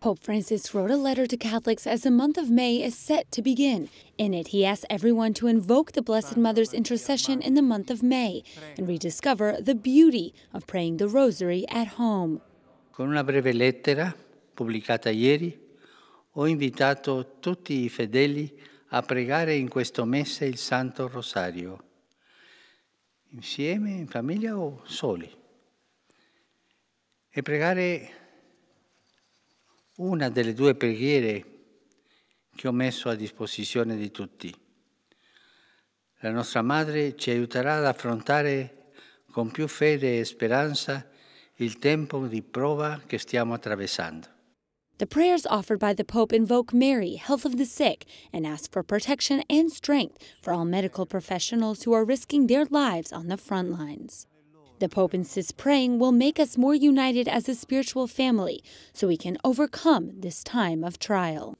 Pope Francis wrote a letter to Catholics as the month of May is set to begin. In it, he asks everyone to invoke the Blessed Mother's intercession in the month of May and rediscover the beauty of praying the rosary at home. Con una breve lettera pubblicata ieri, ho invitato tutti i fedeli a pregare in questo mese il Santo Rosario, insieme, in famiglia o soli, e pregare una delle due preghiere che ho messo a disposizione di tutti. La nostra Madre ci aiuterà ad affrontare con più fede e speranza il tempo di prova che stiamo attraversando. The prayers offered by the Pope invoke Mary, health of the sick, and ask for protection and strength for all medical professionals who are risking their lives on the front lines. The Pope insists praying will make us more united as a spiritual family so we can overcome this time of trial.